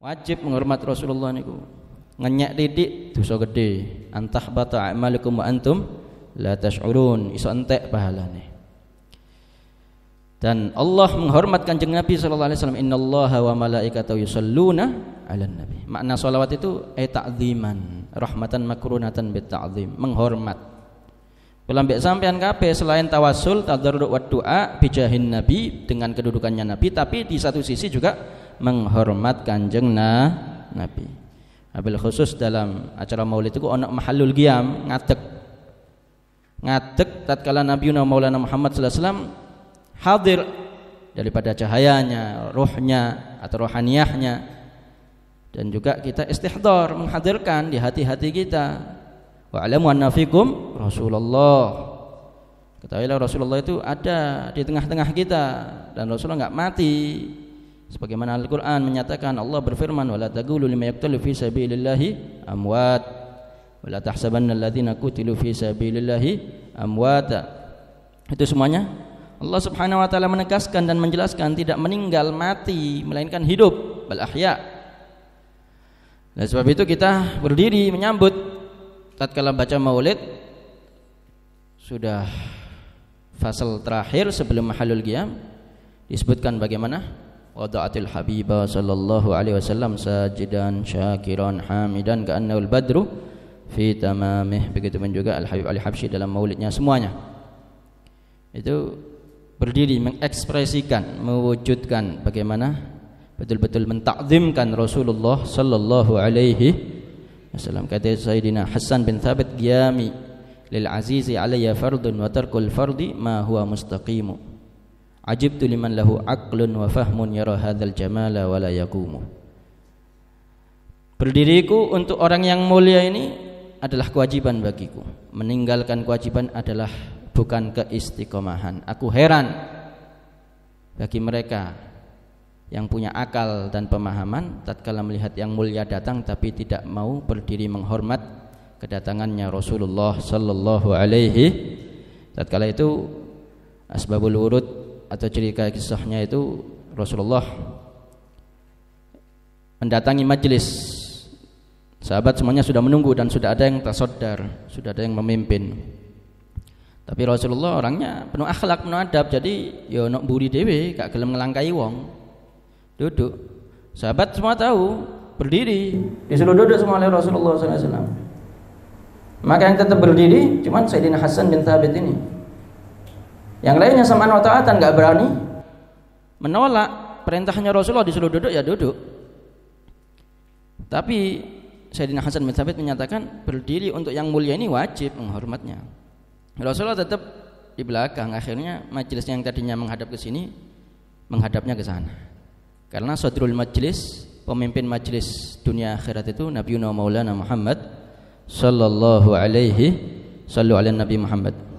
wajib menghormat Rasulullah niku ngenyak didik dosa gede antah bata amalukum wa antum la tash'urun iso entek pahalane dan Allah menghormat kanjeng Nabi sallallahu alaihi wasallam innallaha wa malaikatahu yusalluna ala nabi makna salawat itu ay eh, ta'dhiman rahmatan makrunatan bit ta'dhim menghormat Kalau ambek sampean kabeh selain tawasul tadarru wa doa bijahin nabi dengan kedudukannya nabi tapi di satu sisi juga menghormat kanjeng na, Nabi. Abil khusus dalam acara maulid itu onak mahalul giam ngatek ngatek tatkala Nabiuna Maulana Muhammad sallallahu hadir daripada cahayanya, rohnya atau rohaniyahnya dan juga kita istihdar menghadirkan di hati-hati kita wa alamu anna fikum Rasulullah ketahuilah Rasulullah itu ada di tengah-tengah kita dan Rasulullah nggak mati Sebagaimana Al-Qur'an menyatakan Allah berfirman wala taqulu lima yaqtalu fi sabilillahi amwat wala tahsabanna qutilu fi sabilillahi amwata. Itu semuanya Allah Subhanahu wa taala menegaskan dan menjelaskan tidak meninggal mati melainkan hidup bal ahya. Dan sebab itu kita berdiri menyambut tatkala baca maulid sudah fasal terakhir sebelum mahalul qiyam disebutkan bagaimana wada'atil habiba sallallahu alaihi wasallam sajidan syakiran hamidan ka'annahu badru fi tamamih begitu pun juga Al-Habib Ali Habsyi dalam maulidnya semuanya itu berdiri mengekspresikan mewujudkan bagaimana betul-betul mentakzimkan Rasulullah sallallahu alaihi wasallam kata Sayyidina Hasan bin Thabit Giyami lil azizi alayya fardun wa tarkul fardi ma huwa mustaqimu Ajibtu liman lahu aqlun wa fahmun yara hadzal jamala wa la yaqumu. Berdiriku untuk orang yang mulia ini adalah kewajiban bagiku. Meninggalkan kewajiban adalah bukan keistiqomahan. Aku heran bagi mereka yang punya akal dan pemahaman tatkala melihat yang mulia datang tapi tidak mau berdiri menghormat kedatangannya Rasulullah sallallahu alaihi tatkala itu asbabul wurud atau cerita kisahnya itu Rasulullah mendatangi majelis sahabat semuanya sudah menunggu dan sudah ada yang tersodar sudah ada yang memimpin tapi Rasulullah orangnya penuh akhlak penuh adab jadi yo ya nok buri dewi gak gelem ngelangkai wong duduk sahabat semua tahu berdiri disuruh duduk semua oleh Rasulullah SAW maka yang tetap berdiri cuman Sayyidina Hasan bin Thabit ini yang lainnya sama wa ta'atan nggak berani menolak perintahnya Rasulullah disuruh duduk ya duduk. Tapi Sayyidina Hasan bin Thabit menyatakan berdiri untuk yang mulia ini wajib menghormatnya. Rasulullah tetap di belakang akhirnya majelis yang tadinya menghadap ke sini menghadapnya ke sana. Karena sodrul majelis pemimpin majelis dunia akhirat itu Nabi Maulana Muhammad sallallahu alaihi sallu ala Nabi Muhammad